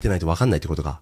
てないと分かんないってことか。